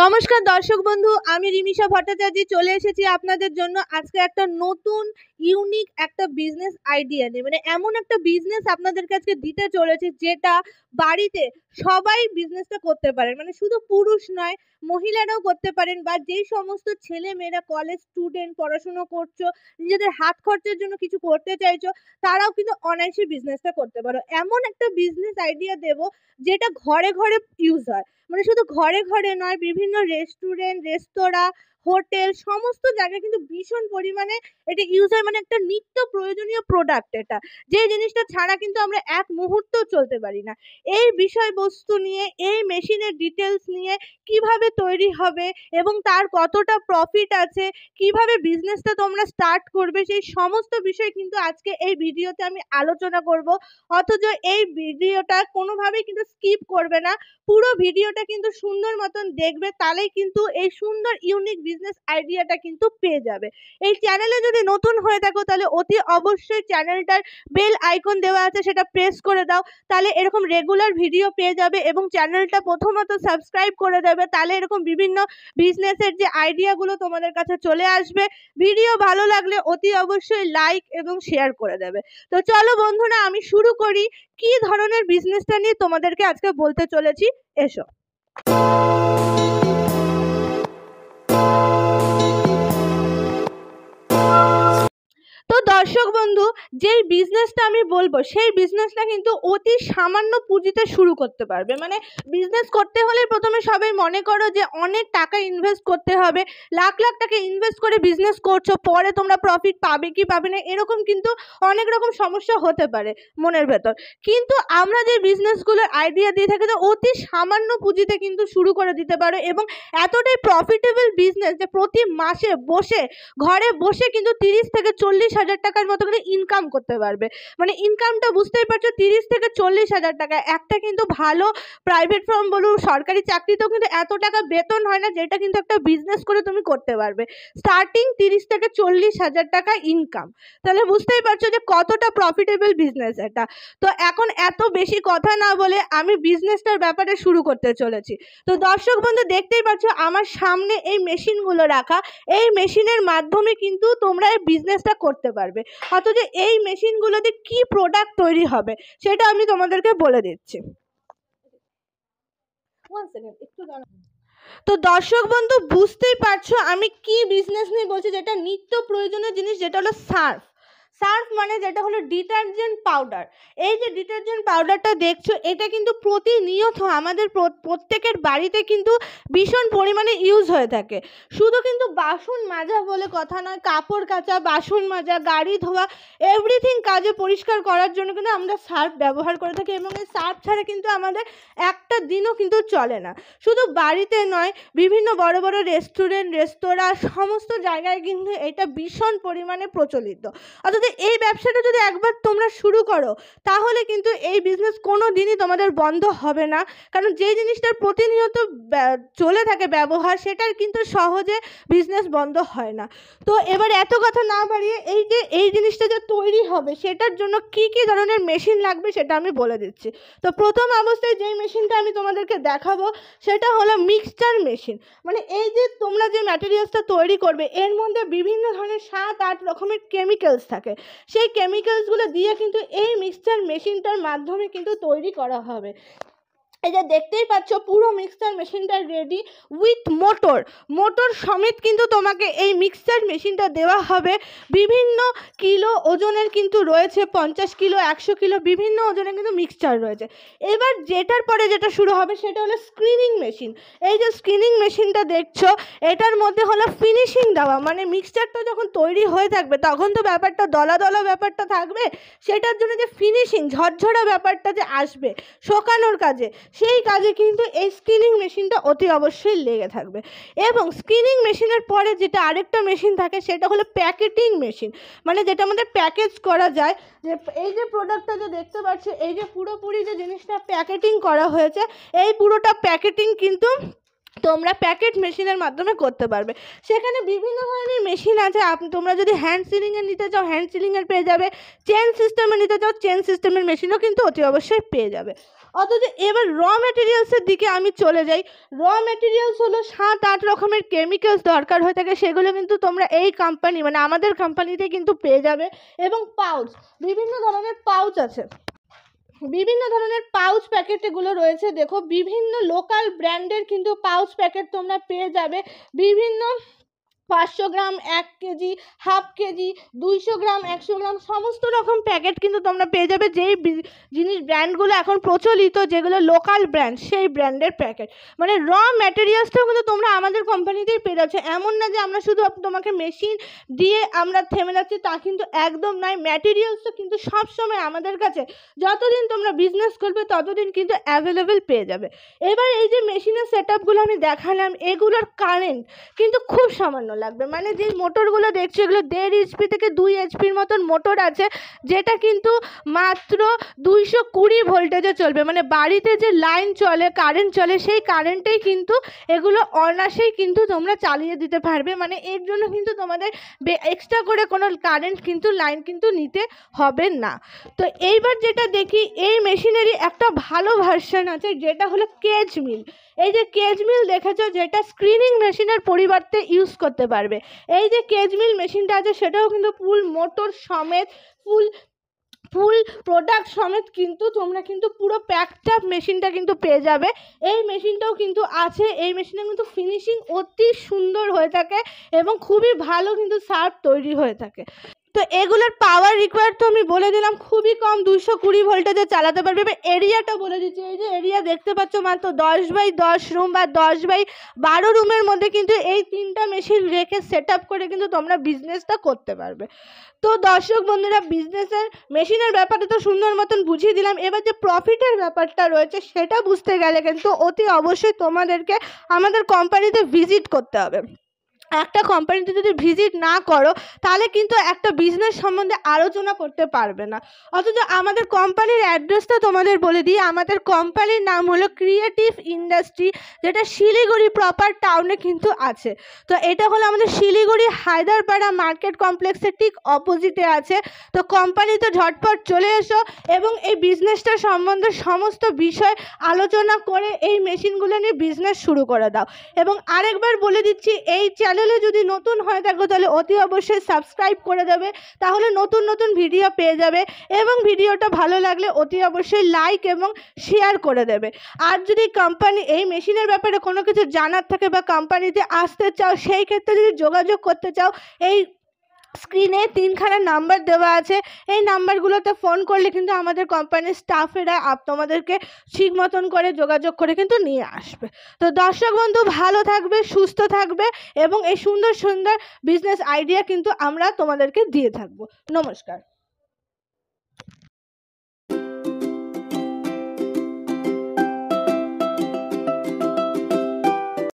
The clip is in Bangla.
নমস্কার দর্শক বন্ধু আমি রিমিশা ভট্টাচার্য চলে এসেছি আপনাদের জন্য আজকে একটা নতুন ইউনিক একটা বিজনেস আইডিয়া নিয়ে মানে এমন একটা বিজনেস আপনাদেরকে আজকে দিতে চলেছে যেটা বাড়িতে সবাই বিজনেসটা করতে পারেন মানে শুধু পুরুষ নয় মহিলারাও করতে পারেন বা যেই সমস্ত ছেলে মেয়েরা কলেজ স্টুডেন্ট পড়াশুনো করছো নিজেদের হাত খরচের জন্য কিছু করতে চাইছো তারাও কিন্তু অনায়াসে বিজনেসটা করতে পারো এমন একটা বিজনেস আইডিয়া দেব যেটা ঘরে ঘরে ইউজ হয় মানে শুধু ঘরে ঘরে নয় বিভিন্ন বিভিন্ন রেস্টুরেন্ট রেস্তোরাঁ হোটেল সমস্ত জায়গায় কিন্তু ভীষণ পরিমাণে এটা ইউজ হয় মানে একটা নিত্য প্রয়োজনীয় প্রোডাক্ট এটা যে জিনিসটা ছাড়া কিন্তু আমরা এক মুহূর্ত চলতে পারি না এই বিষয়বস্তু নিয়ে এই মেশিনের ডিটেলস নিয়ে কিভাবে তৈরি হবে এবং তার কতটা প্রফিট আছে কিভাবে বিজনেসটা তোমরা স্টার্ট করবে সেই সমস্ত বিষয় কিন্তু আজকে এই ভিডিওতে আমি আলোচনা করব অথচ এই ভিডিওটা কোনোভাবেই কিন্তু স্কিপ করবে না পুরো ভিডিওটা কিন্তু সুন্দর মতন দেখবে তাহলেই কিন্তু এই সুন্দর ইউনিক বিজনেস আইডিয়াটা কিন্তু পেয়ে যাবে এই চ্যানেলে যদি নতুন হয়ে থাকো তাহলে অতি অবশ্যই চ্যানেলটার বেল আইকন দেওয়া আছে সেটা প্রেস করে দাও তাহলে এরকম রেগুলার ভিডিও পেয়ে যাবে এবং চ্যানেলটা প্রথমত সাবস্ক্রাইব করে দেবে তাহলে এরকম বিভিন্ন বিজনেসের যে আইডিয়াগুলো তোমাদের কাছে চলে আসবে ভিডিও ভালো লাগলে অতি অবশ্যই লাইক এবং শেয়ার করে দেবে তো চলো বন্ধুরা আমি শুরু করি কি ধরনের বিজনেসটা নিয়ে তোমাদেরকে আজকে বলতে চলেছি এসো যেই বিজনেসটা আমি বলবো সেই বিজনেসটা কিন্তু অতি সামান্য পুঁজিতে শুরু করতে পারবে মানে বিজনেস করতে হলে প্রথমে সবাই মনে করো যে অনেক টাকা ইনভেস্ট করতে হবে লাখ লাখ টাকা ইনভেস্ট করে বিজনেস করছো পরে তোমরা প্রফিট পাবে কি পাবে না এরকম কিন্তু অনেক রকম সমস্যা হতে পারে মনের ভেতর কিন্তু আমরা যে বিজনেসগুলোর আইডিয়া দিয়ে থাকি তো অতি সামান্য পুঁজিতে কিন্তু শুরু করে দিতে পারো এবং এতটাই প্রফিটেবল বিজনেস যে প্রতি মাসে বসে ঘরে বসে কিন্তু তিরিশ থেকে চল্লিশ হাজার টাকার মতো করে ইনকাম করতে পারবে মানে ইনকামটা বুঝতেই পারছো তিরিশ থেকে চল্লিশ হাজার টাকা একটা কিন্তু ভালো প্রাইভেট ফার্ম বলুন সরকারি চাকরিতেও কিন্তু এত টাকা বেতন হয় না যেটা কিন্তু একটা বিজনেস করে তুমি করতে পারবে স্টার্টিং তিরিশ থেকে চল্লিশ হাজার টাকা ইনকাম তাহলে বুঝতেই পারছো যে কতটা প্রফিটেবল বিজনেস এটা তো এখন এত বেশি কথা না বলে আমি বিজনেসটার ব্যাপারে শুরু করতে চলেছি তো দর্শক বন্ধু দেখতেই পাচ্ছ আমার সামনে এই মেশিনগুলো রাখা এই মেশিনের মাধ্যমে কিন্তু তোমরা এই বিজনেসটা করতে পারবে অথচ এই এই মেশিনগুলোতে কি প্রোডাক্ট তৈরি হবে সেটা আমি তোমাদেরকে বলে দিচ্ছি তো দর্শক বন্ধু বুঝতেই পারছো আমি কি বিজনেস নিয়ে বলছি যেটা নিত্য প্রয়োজনীয় জিনিস যেটা হলো সার্ফ সার্ফ মানে যেটা হলো ডিটারজেন্ট পাউডার এই যে ডিটারজেন্ট পাউডারটা দেখছো এটা কিন্তু প্রতিনিয়ত আমাদের প্রত্যেকের বাড়িতে কিন্তু ভীষণ পরিমাণে ইউজ হয়ে থাকে শুধু কিন্তু বাসন মাজা বলে কথা নয় কাপড় কাচা বাসন মাজা গাড়ি ধোয়া এভরিথিং কাজে পরিষ্কার করার জন্য কিন্তু আমরা সার্ফ ব্যবহার করে থাকি এবং এই সার্ফ ছাড়া কিন্তু আমাদের একটা দিনও কিন্তু চলে না শুধু বাড়িতে নয় বিভিন্ন বড় বড় রেস্টুরেন্ট রেস্তোরাঁ সমস্ত জায়গায় কিন্তু এটা ভীষণ পরিমাণে প্রচলিত অর্থাৎ এই ব্যবসাটা যদি একবার তোমরা শুরু করো তাহলে কিন্তু এই বিজনেস কোনো দিনই তোমাদের বন্ধ হবে না কারণ যে জিনিসটার প্রতিনিয়ত চলে থাকে ব্যবহার সেটার কিন্তু সহজে বিজনেস বন্ধ হয় না তো এবার এত কথা না বাড়িয়ে এই যে এই জিনিসটা যে তৈরি হবে সেটার জন্য কি কি ধরনের মেশিন লাগবে সেটা আমি বলে দিচ্ছি তো প্রথম অবস্থায় যেই মেশিনটা আমি তোমাদেরকে দেখাবো সেটা হলো মিক্সচার মেশিন মানে এই যে তোমরা যে ম্যাটেরিয়ালসটা তৈরি করবে এর মধ্যে বিভিন্ন ধরনের সাত আট রকমের কেমিক্যালস থাকে সেই কেমিক্যালসগুলো দিয়ে কিন্তু এই মিক্সচার মেশিনটার মাধ্যমে কিন্তু তৈরি করা হবে এই যে দেখতেই পাচ্ছ পুরো মিক্সার মেশিনটা রেডি উইথ মোটর মোটর সমেত কিন্তু তোমাকে এই মিক্সার মেশিনটা দেওয়া হবে বিভিন্ন কিলো ওজনের কিন্তু রয়েছে পঞ্চাশ কিলো একশো কিলো বিভিন্ন ওজনের কিন্তু মিক্সচার রয়েছে এবার যেটার পরে যেটা শুরু হবে সেটা হলো স্ক্রিনিং মেশিন এই যে স্ক্রিনিং মেশিনটা দেখছো এটার মধ্যে হলো ফিনিশিং দেওয়া মানে মিক্সচারটা যখন তৈরি হয়ে থাকবে তখন তো ব্যাপারটা দলা দলা ব্যাপারটা থাকবে সেটার জন্য যে ফিনিশিং ঝরঝরা ব্যাপারটা যে আসবে শোকানোর কাজে সেই কাজে কিন্তু এই স্ক্রিনিং মেশিনটা অতি অবশ্যই লেগে থাকবে এবং স্ক্রিনিং মেশিনের পরে যেটা আরেকটা মেশিন থাকে সেটা হলো প্যাকেটিং মেশিন মানে যেটা আমাদের প্যাকেজ করা যায় যে এই যে প্রোডাক্টটা যে দেখতে পাচ্ছি এই যে পুরোপুরি যে জিনিসটা প্যাকেটিং করা হয়েছে এই পুরোটা প্যাকেটিং কিন্তু তোমরা প্যাকেট মেশিনের মাধ্যমে করতে পারবে সেখানে বিভিন্ন ধরনের মেশিন আছে তোমরা যদি হ্যান্ড সিলিংয়ে নিতে চাও হ্যান্ড সিলিংয়ের পেয়ে যাবে চেন সিস্টেমে নিতে চাও চেন সিস্টেমের মেশিনও কিন্তু অতি অবশ্যই পেয়ে যাবে অথচ এবার র মেটেরিয়ালসের দিকে আমি চলে যাই র মেটেরিয়ালস হলো সাত আট রকমের কেমিক্যালস দরকার হয়ে থাকে সেগুলো কিন্তু তোমরা এই কোম্পানি মানে আমাদের কোম্পানিতে কিন্তু পেয়ে যাবে এবং পাউচ বিভিন্ন ধরনের পাউচ আছে বিভিন্ন ধরনের পাউচ প্যাকেট এগুলো রয়েছে দেখো বিভিন্ন লোকাল ব্র্যান্ডের কিন্তু পাউচ প্যাকেট তোমরা পেয়ে যাবে বিভিন্ন পাঁচশো গ্রাম এক কেজি হাফ কেজি দুইশো গ্রাম একশো গ্রাম সমস্ত রকম প্যাকেট কিন্তু তোমরা পেয়ে যাবে যেই জিনিস ব্র্যান্ডগুলো এখন প্রচলিত যেগুলো লোকাল ব্র্যান্ড সেই ব্র্যান্ডের প্যাকেট মানে র ম্যাটেরিয়ালসটাও কিন্তু তোমরা আমাদের কোম্পানিতেই পেয়ে যাচ্ছ এমন না যে আমরা শুধু তোমাকে মেশিন দিয়ে আমরা থেমে যাচ্ছি তা কিন্তু একদম নাই ম্যাটেরিয়ালসটা কিন্তু সবসময় আমাদের কাছে যতদিন তোমরা বিজনেস করবে ততদিন কিন্তু অ্যাভেলেবেল পেয়ে যাবে এবার এই যে মেশিনের সেট আমি দেখালাম এগুলোর কারেন্ট কিন্তু খুব সামান্য ভালো লাগবে মানে যে মোটরগুলো দেখছি এগুলো দেড় এইচপি থেকে দুই এইচপির মতন মোটর আছে যেটা কিন্তু মাত্র দুইশো কুড়ি ভোল্টেজে চলবে মানে বাড়িতে যে লাইন চলে কারেন্ট চলে সেই কারেন্টেই কিন্তু এগুলো অনাসেই কিন্তু তোমরা চালিয়ে দিতে পারবে মানে এর জন্য কিন্তু তোমাদের এক্সট্রা করে কোনো কারেন্ট কিন্তু লাইন কিন্তু নিতে হবে না তো এইবার যেটা দেখি এই মেশিনেরই একটা ভালো ভার্সন আছে যেটা হলো কেজ মিল এই যে কেজ মিল দেখেছো যেটা স্ক্রিনিং মেশিনের পরিবর্তে ইউজ করতে করতে পারবে এই যে কেজমিল মেশিনটা আছে সেটাও কিন্তু ফুল মোটর সমেত ফুল ফুল প্রোডাক্ট সমেত কিন্তু তোমরা কিন্তু পুরো প্যাকটা মেশিনটা কিন্তু পেয়ে যাবে এই মেশিনটাও কিন্তু আছে এই মেশিনে কিন্তু ফিনিশিং অতি সুন্দর হয়ে থাকে এবং খুবই ভালো কিন্তু সার্ফ তৈরি হয়ে থাকে তো এগুলোর পাওয়ার রিকোয়ার তো আমি বলে দিলাম খুবই কম দুশো কুড়ি ভোল্টেজে চালাতে পারবে এবার এরিয়াটা বলে দিচ্ছি এই যে এরিয়া দেখতে পাচ্ছ মাত্র দশ বাই দশ রুম বা দশ বাই বারো রুমের মধ্যে কিন্তু এই তিনটা মেশিন রেখে সেট করে কিন্তু তোমরা বিজনেসটা করতে পারবে তো দর্শক বন্ধুরা বিজনেসের মেশিনের ব্যাপারে তো সুন্দর মতন বুঝিয়ে দিলাম এবার যে প্রফিটের ব্যাপারটা রয়েছে সেটা বুঝতে গেলে কিন্তু অতি অবশ্যই তোমাদেরকে আমাদের কোম্পানিতে ভিজিট করতে হবে একটা কোম্পানিতে যদি ভিজিট না করো তাহলে কিন্তু একটা বিজনেস সম্বন্ধে আলোচনা করতে পারবে না অথচ আমাদের কোম্পানির অ্যাড্রেসটা তোমাদের বলে দিই আমাদের কোম্পানির নাম হলো ক্রিয়েটিভ ইন্ডাস্ট্রি যেটা শিলিগুড়ি প্রপার টাউনে কিন্তু আছে তো এটা হলো আমাদের শিলিগুড়ি হায়দারপাড়া মার্কেট কমপ্লেক্সের ঠিক অপোজিটে আছে তো কোম্পানিতে ঝটপট চলে এসো এবং এই বিজনেসটা সম্বন্ধে সমস্ত বিষয় আলোচনা করে এই মেশিনগুলো নিয়ে বিজনেস শুরু করে দাও এবং আরেকবার বলে দিচ্ছি এই চ্যানেল চ্যানেলে যদি নতুন হয়ে থাকো তাহলে অতি অবশ্যই সাবস্ক্রাইব করে দেবে তাহলে নতুন নতুন ভিডিও পেয়ে যাবে এবং ভিডিওটা ভালো লাগলে অতি অবশ্যই লাইক এবং শেয়ার করে দেবে আর যদি কোম্পানি এই মেশিনের ব্যাপারে কোনো কিছু জানার থাকে বা কোম্পানিতে আসতে চাও সেই ক্ষেত্রে যদি যোগাযোগ করতে চাও এই স্ক্রিনে তিনখানা নাম্বার দেওয়া আছে এই নাম্বারগুলোতে ফোন করলে কিন্তু আমাদের কোম্পানির স্টাফেরা আপ তোমাদেরকে ঠিক মতন করে যোগাযোগ করে কিন্তু নিয়ে আসবে তো দর্শক বন্ধু ভালো থাকবে সুস্থ থাকবে এবং এই সুন্দর সুন্দর বিজনেস আইডিয়া কিন্তু আমরা তোমাদেরকে দিয়ে থাকবো নমস্কার